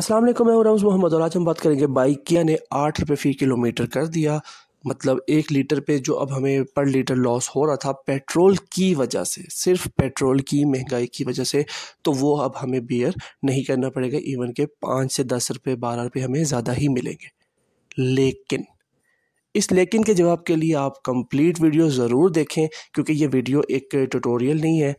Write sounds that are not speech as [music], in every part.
असलम मैं रमज़ मोहम्मद और आज हम बात करेंगे बाइक किया ने आठ रुपये फ़ी किलोमीटर कर दिया मतलब एक लीटर पे जो अब हमें पर लीटर लॉस हो रहा था पेट्रोल की वजह से सिर्फ पेट्रोल की महंगाई की वजह से तो वो अब हमें बियर नहीं करना पड़ेगा इवन के पाँच से दस रुपये बारह रुपये हमें ज़्यादा ही मिलेंगे लेकिन इस लेकिन के जवाब के लिए आप कंप्लीट वीडियो ज़रूर देखें क्योंकि ये वीडियो एक ट्यूटोरियल नहीं है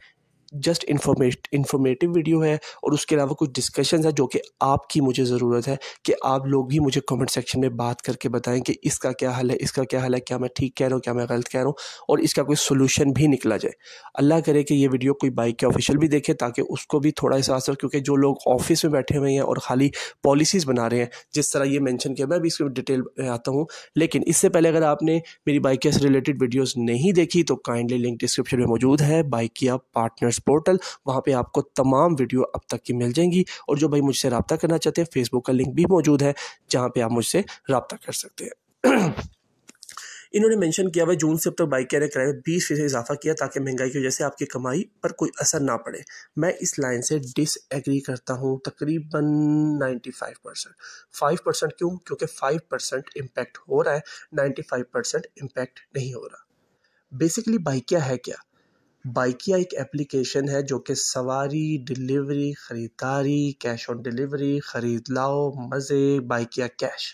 जस्ट इंफॉर्मेट इंफॉर्मेटिव वीडियो है और उसके अलावा कुछ डिस्कशन है जो कि आपकी मुझे ज़रूरत है कि आप लोग भी मुझे कमेंट सेक्शन में बात करके बताएं कि इसका क्या हल है इसका क्या हल है क्या मैं ठीक कह रहा हूँ क्या मैं गलत कह रहा हूँ और इसका कोई सोल्यूशन भी निकला जाए अल्लाह करे कि ये वीडियो कोई बाइक के ऑफिशियल भी देखे ताकि उसको भी थोड़ा एहसास हो क्योंकि जो लोग ऑफिस में बैठे हुए हैं और खाली पॉलिसीज़ बना रहे हैं जिस तरह ये मैंशन किया मैं भी इसकी डिटेल आता हूँ लेकिन इससे पहले अगर आपने मेरी बाइक से रिलेटेड वीडियोज़ नहीं देखी तो काइंडली लिंक डिस्क्रिप्शन में मौजूद है बाइक या पार्टनर रिसर्च पोर्टल वहाँ पर आपको तमाम वीडियो अब तक की मिल जाएंगी और जो भाई मुझसे रबता करना चाहते हैं फेसबुक का लिंक भी मौजूद है जहाँ पर आप मुझसे रबता कर सकते हैं [clears throat] इन्होंने मेंशन किया हुआ जून से अब तक तो बाइक कैरियर किराए में बीस फीसद इजाफा किया ताकि महंगाई की वजह से आपकी कमाई पर कोई असर ना पड़े मैं इस लाइन से डिसएग्री करता हूँ तकरीबन ninety five percent five percent क्यों क्योंकि फाइव परसेंट इम्पैक्ट हो रहा है नाइन्टी फाइव परसेंट इम्पैक्ट नहीं हो रहा बेसिकली बाइक क्या है क्या बाइकिया एक एप्लीकेशन है जो कि सवारी डिलीवरी ख़रीदारी कैश ऑन डिलीवरी ख़रीद लाओ मज़े बाइकिया कैश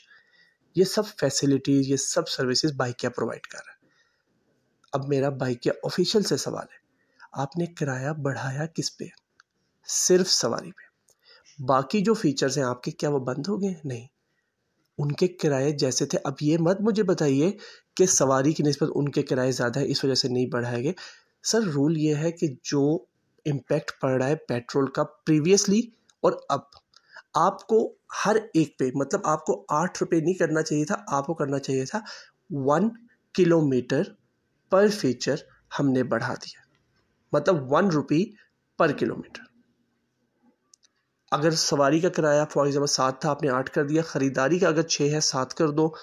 ये सब फैसिलिटीज़ ये सब सर्विसेज बाइकिया प्रोवाइड कर रहा है अब मेरा बाइकिया ऑफिशियल से सवाल है आपने किराया बढ़ाया किस पे सिर्फ सवारी पे बाकी जो फीचर्स हैं आपके क्या वो बंद हो गए नहीं उनके किराए जैसे थे अब ये मत मुझे बताइए कि सवारी की नस्बत उनके किराए ज़्यादा है इस वजह से नहीं बढ़ाए गए सर रूल ये है कि जो इम्पैक्ट पड़ रहा है पेट्रोल का प्रीवियसली और अब आपको हर एक पे मतलब आपको आठ रुपये नहीं करना चाहिए था आपको करना चाहिए था वन किलोमीटर पर फीचर हमने बढ़ा दिया मतलब वन रुपी पर किलोमीटर अगर सवारी का किराया फॉर एग्ज़ाम्पल सात था आपने आठ कर दिया ख़रीदारी का अगर छः है सात कर दो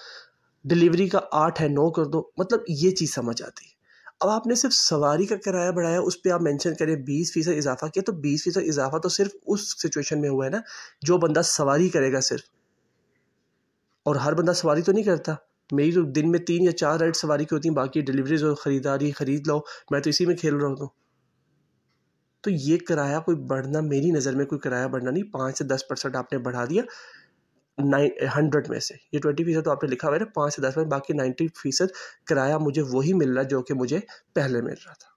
डिलीवरी का आठ है नौ कर दो मतलब ये चीज़ समझ आती है अब आपने सिर्फ सवारी का किराया बढ़ाया उस पर आप मेंशन करें बीस फीसद इजाफा किया तो बीस फीसद इजाफा तो सिर्फ उस सिचुएशन में हुआ है ना जो बंदा सवारी करेगा सिर्फ और हर बंदा सवारी तो नहीं करता मेरी तो दिन में तीन या चार राइड सवारी की होती हैं बाकी डिलीवरीज और ख़रीदारी ख़रीद लो मैं तो इसी में खेल रहा हूँ तो।, तो ये किराया कोई बढ़ना मेरी नज़र में कोई किराया बढ़ना नहीं पाँच से दस परसेंट आपने बढ़ा दिया नाइन हंड्रेड में से ये ट्वेंटी फीसद तो आपने लिखा हुआ है पाँच से दस में बाकी नाइन्टी फीसद किराया मुझे वही मिल रहा जो कि मुझे पहले मिल रहा था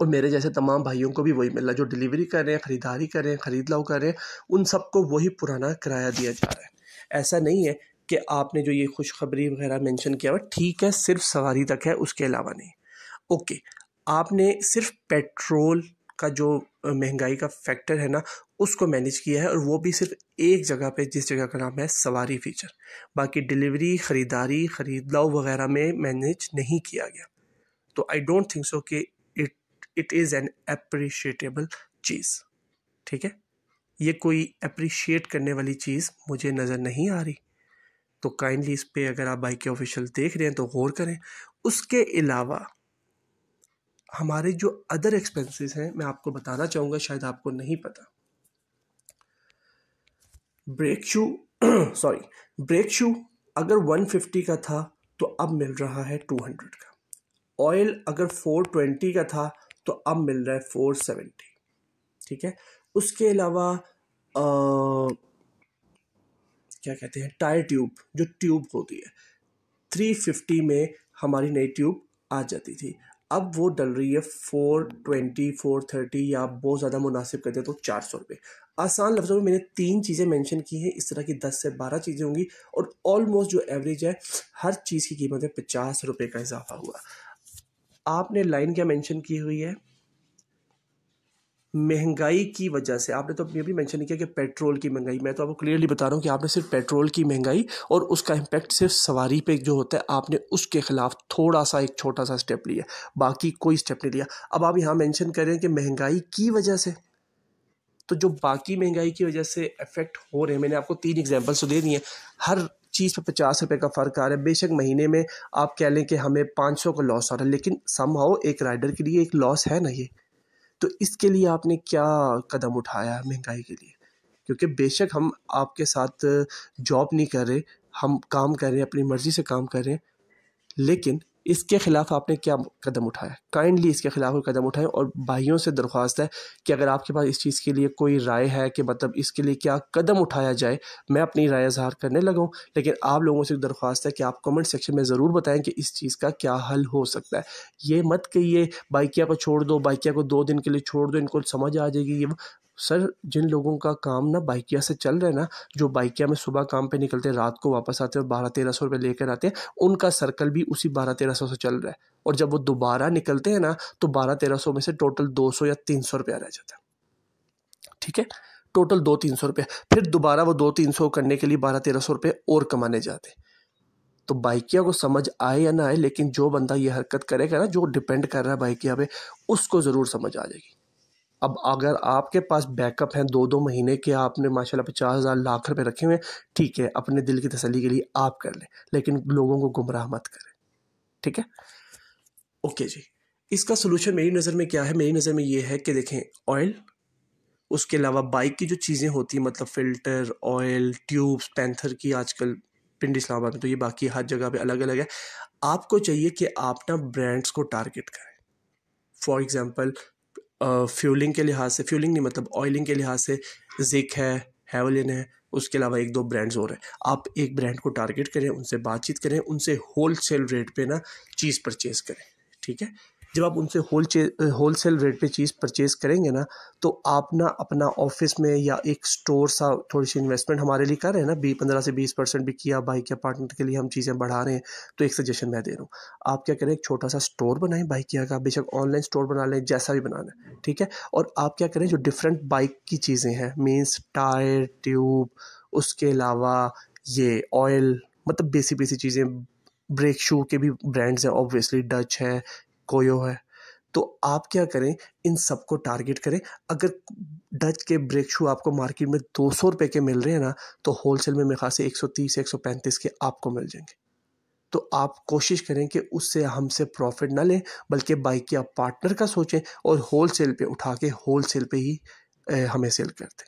और मेरे जैसे तमाम भाइयों को भी वही मिल रहा जो डिलीवरी कर रहे हैं ख़रीदारी कर रहे हैं ख़रीद लाओ कर रहे हैं उन सबको वही पुराना किराया दिया जा रहा है ऐसा नहीं है कि आपने जो ये खुशखबरी वगैरह मेंशन किया हुआ ठीक है सिर्फ सवारी तक है उसके अलावा नहीं ओके आपने सिर्फ पेट्रोल का जो महंगाई का फैक्टर है ना उसको मैनेज किया है और वो भी सिर्फ एक जगह पे जिस जगह का नाम है सवारी फीचर बाकी डिलीवरी ख़रीदारी ख़रीद लाओ वगैरह में मैनेज नहीं किया गया तो आई डोंट थिंक सो कि it it is an appreciable चीज़ ठीक है ये कोई अप्रिशिएट करने वाली चीज़ मुझे नज़र नहीं आ रही तो काइंडली इस पर अगर आप बाइक के ऑफिशियल देख रहे हैं तो गौर करें उसके अलावा हमारे जो अदर एक्सपेंसेस हैं मैं आपको बताना चाहूँगा शायद आपको नहीं पता brake shoe sorry brake shoe अगर 150 का था तो अब मिल रहा है 200 का ऑयल अगर 420 का था तो अब मिल रहा है 470 ठीक है उसके अलावा क्या कहते हैं टायर ट्यूब जो ट्यूब होती है 350 में हमारी नई ट्यूब आ जाती थी अब वो डल रही है फोर ट्वेंटी फोर थर्टी या आप बहुत ज़्यादा मुनासिब कर दे तो चार सौ रुपये आसान लफ्ज़ों में मैंने तीन चीज़ें मेंशन की हैं इस तरह की दस से बारह चीज़ें होंगी और ऑलमोस्ट जो एवरेज है हर चीज़ की कीमत में पचास रुपये का इजाफा हुआ आपने लाइन क्या मेंशन की हुई है महंगाई की वजह से आपने तो ये भी मेंशन नहीं किया कि पेट्रोल की महंगाई मैं तो आपको क्लियरली बता रहा हूँ कि आपने सिर्फ पेट्रोल की महंगाई और उसका इम्पैक्ट सिर्फ सवारी पे जो होता है आपने उसके खिलाफ थोड़ा सा एक छोटा सा स्टेप लिया बाकी कोई स्टेप नहीं लिया अब आप यहाँ मैंशन करें कि महंगाई की वजह से तो जो बाकी महंगाई की वजह से इफेक्ट हो रहे हैं मैंने आपको तीन एग्जाम्पल्स तो दे दिए हर चीज़ पर पचास रुपये का फ़र्क आ रहा है बेशक महीने में आप कह लें कि हमें पाँच सौ का लॉस आ रहा है लेकिन सम हाउ एक राइडर के लिए एक लॉस है ना ये तो इसके लिए आपने क्या कदम उठाया है महंगाई के लिए क्योंकि बेशक हम आपके साथ जॉब नहीं कर रहे हम काम कर रहे हैं अपनी मर्ज़ी से काम कर रहे हैं लेकिन इसके ख़िलाफ़ आपने क्या कदम उठाया काइंडली इसके ख़िलाफ़ कोई कदम उठाएं और भाइयों से दरख्वास्त है कि अगर आपके पास इस चीज़ के लिए कोई राय है कि मतलब इसके लिए क्या कदम उठाया जाए मैं अपनी राय इजहार करने लगाऊँ लेकिन आप लोगों से दरख्वास्त है कि आप कमेंट सेक्शन में ज़रूर बताएं कि इस चीज़ का क्या हल हो सकता है ये मत कहिए बाइकिया को छोड़ दो बाइकिया को दो दिन के लिए छोड़ दो इनको समझ आ जाएगी ये सर जिन लोगों का काम ना बाइकिया से चल रहा है ना जो बाइकिया में सुबह काम पे निकलते हैं रात को वापस आते हैं और बारह तेरह सौ रुपये लेकर आते हैं उनका सर्कल भी उसी बारह तेरह सौ से चल रहा है और जब वो दोबारा निकलते हैं ना तो बारह तेरह सौ में से टोटल दो सौ या तीन सौ रुपया रह जाता है ठीक है टोटल दो तीन सौ रुपये फिर दोबारा वो दो तीन सौ करने के लिए बारह तेरह सौ रुपये और कमाने जाते हैं तो बाइकिया को समझ आए या ना आए लेकिन जो बंदा ये हरकत करेगा ना जो डिपेंड कर रहा है बाइकिया पे उसको ज़रूर समझ आ जाएगी अब अगर आपके पास बैकअप हैं दो दो महीने के आपने माशाल्लाह पचास हज़ार लाख रुपए रखे हुए हैं ठीक है अपने दिल की तसली के लिए आप कर लें लेकिन लोगों को गुमराह मत करें ठीक है ओके जी इसका सोलूशन मेरी नज़र में क्या है मेरी नज़र में ये है कि देखें ऑयल उसके अलावा बाइक की जो चीज़ें होती हैं मतलब फ़िल्टर ऑयल ट्यूब्स पैंथर की आजकल पिंड इस्लामाबाद में तो ये बाकी हर जगह पे अलग अलग है आपको चाहिए कि आप ना ब्रांड्स को टारगेट करें फॉर एग्ज़ाम्पल फ्यूलिंग के लिहाज से फ्यूलिंग नहीं मतलब ऑयलिंग के लिहाज से जिक है हेवलिन है उसके अलावा एक दो ब्रांड्स और हैं आप एक ब्रांड को टारगेट करें उनसे बातचीत करें उनसे होल सेल रेट पर ना चीज़ परचेज़ करें ठीक है जब आप उनसे होल होल सेल रेट पे चीज़ परचेज़ करेंगे ना तो आप ना अपना ऑफिस में या एक स्टोर सा थोड़ी सी इन्वेस्टमेंट हमारे लिए कर रहे हैं ना बी पंद्रह से बीस परसेंट भी किया बाइक के पार्टनर के लिए हम चीज़ें बढ़ा रहे हैं तो एक सजेशन मैं दे रहा हूँ आप क्या करें एक छोटा सा स्टोर बनाएं बाइक किया का बेशक ऑनलाइन स्टोर बना लें जैसा भी बनाना ठीक है और आप क्या करें जो डिफरेंट बाइक की चीज़ें हैं मीन्स टायर ट्यूब उसके अलावा ये ऑयल मतलब बेसिक बेसिक चीज़ें ब्रेक शू के भी ब्रांड्स हैं ऑब्वियसली डच है कोयो है तो आप क्या करें इन सबको टारगेट करें अगर डच के ब्रेक शू आपको मार्केट में दो सौ रुपये के मिल रहे हैं ना तो होलसेल में मेरे खास से एक सौ तीस एक सौ पैंतीस के आपको मिल जाएंगे तो आप कोशिश करें कि उससे हमसे प्रॉफिट ना लें बल्कि बाइक के आप पार्टनर का सोचें और होल सेल पर उठा के होल सेल पर ही हमें सेल कर दें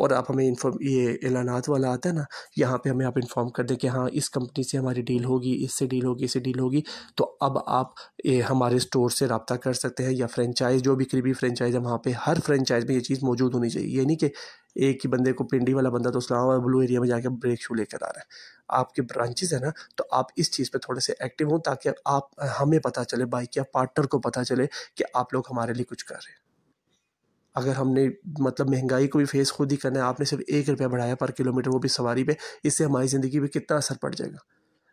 और आप हमें इन्फॉर्म ये एलानात वाला आता है ना यहाँ पे हमें आप इन्फॉर्म कर दें कि हाँ इस कंपनी से हमारी डील होगी इससे डील होगी इससे डील होगी तो अब आप ए, हमारे स्टोर से रबता कर सकते हैं या फ्रेंचाइज जो भी करीबी फ्रेंचाइज है वहाँ पर हर फ्रेंचाइज में ये चीज़ मौजूद होनी चाहिए यानी कि एक ही बंदे को पिंडी वाला बंदा तो इस्लामाबाद ब्लू एरिया में जाकर ब्रेक शू लेकर आ रहा है आपके ब्रांचेज़ है ना तो आप इस चीज़ पे थोड़े से एक्टिव हों ताकि आप हमें पता चले बाइक या पार्टनर को पता चले कि आप लोग हमारे लिए कुछ कर रहे हैं अगर हमने मतलब महंगाई को भी फेस खुद ही करना है आपने सिर्फ एक रुपया बढ़ाया पर किलोमीटर वो भी सवारी पे इससे हमारी ज़िंदगी पे कितना असर पड़ जाएगा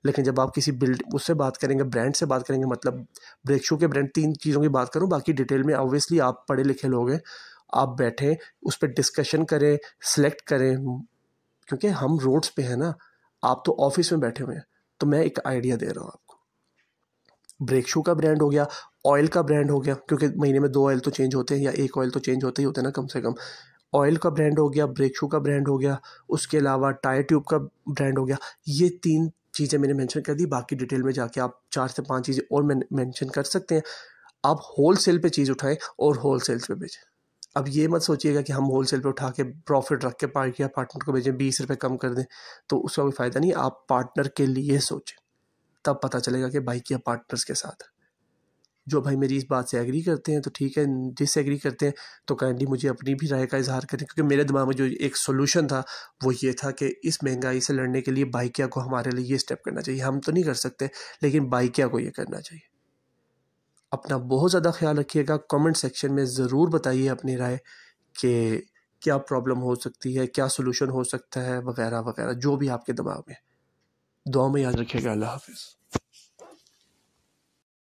लेकिन जब आप किसी बिल्ड उससे बात करेंगे ब्रांड से बात करेंगे मतलब ब्रेक शू के ब्रांड तीन चीज़ों की बात करूँ बाकी डिटेल में ऑब्वियसली आप पढ़े लिखे लोग हैं आप बैठें उस पर डिस्कशन करें सेलेक्ट करें क्योंकि हम रोड्स पे हैं ना आप तो ऑफिस में बैठे हुए हैं तो मैं एक आइडिया दे रहा हूँ आप ब्रेक शू का ब्रांड हो गया ऑयल का ब्रांड हो गया क्योंकि महीने में दो ऑयल तो चेंज होते हैं या एक ऑयल तो चेंज होते ही होते हैं ना कम से कम ऑयल का ब्रांड हो गया ब्रेक शू का ब्रांड हो गया उसके अलावा टायर ट्यूब का ब्रांड हो गया ये तीन चीज़ें मैंने मेंशन कर दी बाकी डिटेल में जाके आप चार से पांच चीज़ें और मैंशन कर सकते हैं आप होल सेल पर चीज़ उठाएँ और होल सेल्स पर बेचें अब ये मत सोचिएगा कि हम होल सेल पर उठा के प्रॉफिट रख के पार्टी या पार्टनर को भेजें बीस रुपये कम कर दें तो उसका कोई फ़ायदा नहीं आप पार्टनर के लिए सोचें तब पता चलेगा कि बाइक या पार्टनर्स के साथ जो भाई मेरी इस बात से एग्री करते हैं तो ठीक है एग्री करते हैं तो काइंडली मुझे अपनी भी राय का इजहार करें क्योंकि मेरे दिमाग में जो एक सोल्यूशन था वो ये था कि इस महंगाई से लड़ने के लिए बाइकिया को हमारे लिए ये स्टेप करना चाहिए हम तो नहीं कर सकते लेकिन बाइकिया को ये करना चाहिए अपना बहुत ज़्यादा ख्याल रखिएगा कमेंट सेक्शन में ज़रूर बताइए अपनी राय कि क्या प्रॉब्लम हो सकती है क्या सोल्यूशन हो सकता है वगैरह वगैरह जो भी आपके दिमाग में दुआ में याद रखिएगा अल्लाह हाफिज़